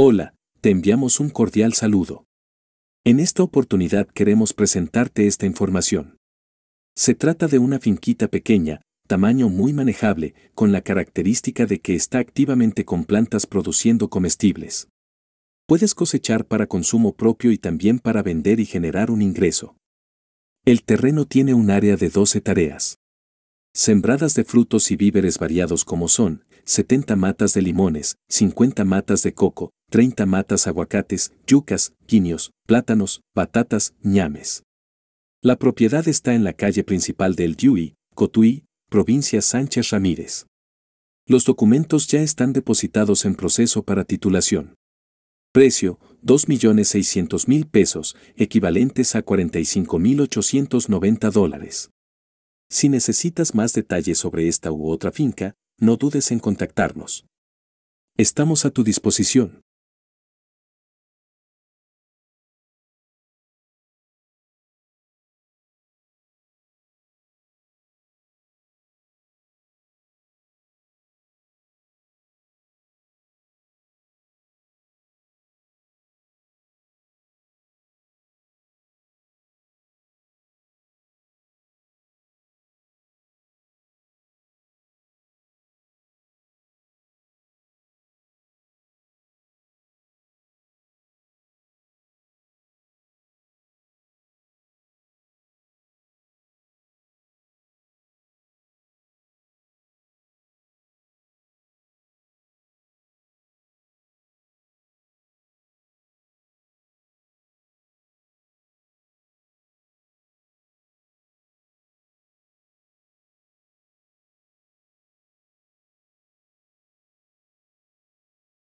Hola, te enviamos un cordial saludo. En esta oportunidad queremos presentarte esta información. Se trata de una finquita pequeña, tamaño muy manejable, con la característica de que está activamente con plantas produciendo comestibles. Puedes cosechar para consumo propio y también para vender y generar un ingreso. El terreno tiene un área de 12 tareas. Sembradas de frutos y víveres variados como son, 70 matas de limones, 50 matas de coco, 30 matas aguacates, yucas, quinios, plátanos, patatas, ñames. La propiedad está en la calle principal del Yui, Cotuí, provincia Sánchez Ramírez. Los documentos ya están depositados en proceso para titulación. Precio, 2.600.000 pesos, equivalentes a 45.890 dólares. Si necesitas más detalles sobre esta u otra finca, no dudes en contactarnos. Estamos a tu disposición.